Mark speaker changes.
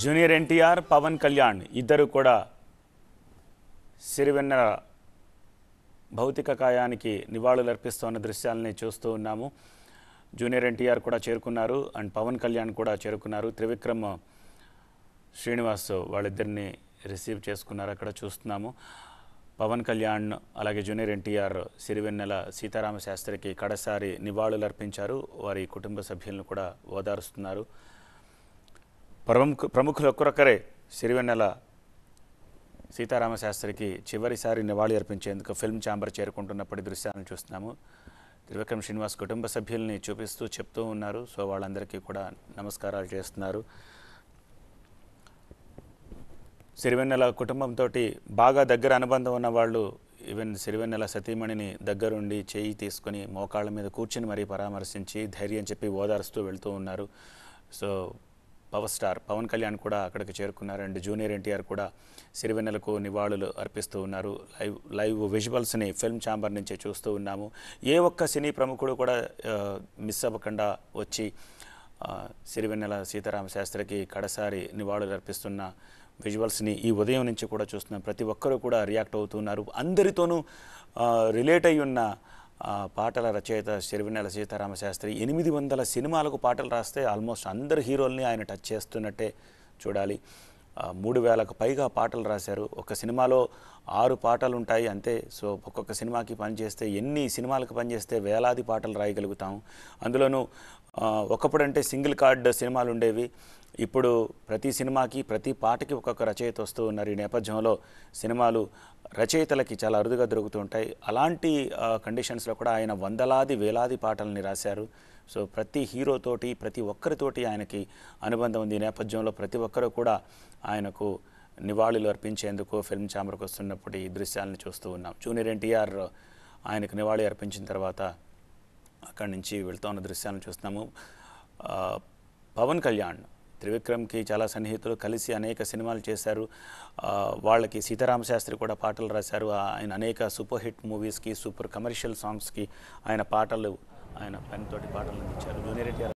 Speaker 1: junior NTR Pawan Kalyan ఇద్దరు కూడా సిరివెన్నెల భౌతిక కాయానికి నివాళులు అర్పిస్తున్న దృశ్యాలని చూస్తూ ఉన్నాము జూనియర్ ఎన్టీఆర్ కూడా చేరుకున్నారు అండ్ పవన్ కళ్యాణ్ కూడా చేరుకున్నారు త్రివిక్రమ్ శ్రీనివాస్ వాళ్ళిద్దరిని రిసీవ్ చేసుకున్నారు అక్కడ చూస్తున్నాము పవన్ కళ్యాణ్ అలాగే జూనియర్ ఎన్టీఆర్ సిరివెన్నెల సీతారామ శాస్త్రికి కడసారి నివాళులు అర్పించారు వారి కుటుంబ సభ్యులను కూడా ఓదారుస్తున్నారు ప్రముఖ ఒక్కరొక్కరే సిరివెన్నెల సీతారామశాస్త్రికి చివరిసారి నివాళి అర్పించేందుకు ఫిల్మ్ ఛాంబర్ చేరుకుంటున్నప్పటి దృశ్యాలను చూస్తున్నాము త్రివిక్రమ్ శ్రీనివాస్ కుటుంబ సభ్యుల్ని చూపిస్తూ చెప్తూ ఉన్నారు సో వాళ్ళందరికీ కూడా నమస్కారాలు చేస్తున్నారు సిరివెన్నెల కుటుంబంతో బాగా దగ్గర అనుబంధం ఉన్న వాళ్ళు ఈవెన్ సిరివెన్నెల సతీమణిని దగ్గరుండి చేయి తీసుకుని మోకాళ్ళ మీద కూర్చుని మరీ పరామర్శించి ధైర్యం చెప్పి ఓదారుస్తూ వెళ్తూ ఉన్నారు so power star Pawan Kalyan కూడా అక్కడికి చేరుకున్నారు అండ్ జూనియర్ ఎన్టీఆర్ కూడా సిరివెన్నెలకు నివాళులు అర్పిస్తూ ఉన్నారు లైవ్ లైవ్ విజువల్స్ని ఫిల్మ్ ఛాంబర్ నుంచి చూస్తూ ఉన్నాము ఏ ఒక్క సినీ ప్రముఖుడు కూడా మిస్ అవ్వకుండా వచ్చి సిరివెన్నెల సీతారామ శాస్త్రికి కడసారి నివాళులు అర్పిస్తున్న విజువల్స్ని ఈ ఉదయం నుంచి కూడా చూస్తున్నాం ప్రతి ఒక్కరూ కూడా రియాక్ట్ అవుతున్నారు అందరితోనూ రిలేట్ అయి ఉన్న పాటల రచయిత సిరివెన్నెల సీతారామ శాస్త్రి ఎనిమిది వందల సినిమాలకు పాటలు రాస్తే ఆల్మోస్ట్ అందరు హీరోల్ని ఆయన టచ్ చేస్తున్నట్టే చూడాలి మూడు వేలకు పైగా పాటలు రాశారు ఒక సినిమాలో ఆరు పాటలు ఉంటాయి అంతే సో ఒక్కొక్క సినిమాకి పనిచేస్తే ఎన్ని సినిమాలకు పనిచేస్తే వేలాది పాటలు రాయగలుగుతాం అందులోనూ ఒకప్పుడంటే సింగిల్ కార్డ్ సినిమాలు ఉండేవి ఇప్పుడు ప్రతి సినిమాకి ప్రతి పాటకి ఒక్కొక్క రచయిత వస్తూ ఉన్నారు ఈ నేపథ్యంలో సినిమాలు రచయితలకి చాలా అరుదుగా దొరుకుతూ ఉంటాయి అలాంటి కండిషన్స్లో కూడా ఆయన వందలాది వేలాది పాటలని రాశారు సో ప్రతి హీరోతోటి ప్రతి ఒక్కరితోటి ఆయనకి అనుబంధం ఉంది ఈ నేపథ్యంలో ప్రతి ఒక్కరూ కూడా ఆయనకు నివాళులు అర్పించేందుకు ఫిల్మ్ ఛాంబర్కి వస్తున్నప్పుడు ఈ దృశ్యాలను చూస్తూ ఉన్నాం జూనియర్ ఎన్టీఆర్ ఆయనకు నివాళి అర్పించిన తర్వాత అక్కడి నుంచి వెళ్తా ఉన్న దృశ్యాలను చూస్తున్నాము పవన్ కళ్యాణ్ త్రివిక్రమ్కి చాలా సన్నిహితులు కలిసి అనేక సినిమాలు చేశారు వాళ్ళకి సీతారామ శాస్త్రి కూడా పాటలు రాశారు ఆయన అనేక సూపర్ హిట్ మూవీస్కి సూపర్ కమర్షియల్ సాంగ్స్కి ఆయన పాటలు ఆయన పెన్ తోటి పాటలు ఇచ్చారు జూనియర్ ఎన్టీఆర్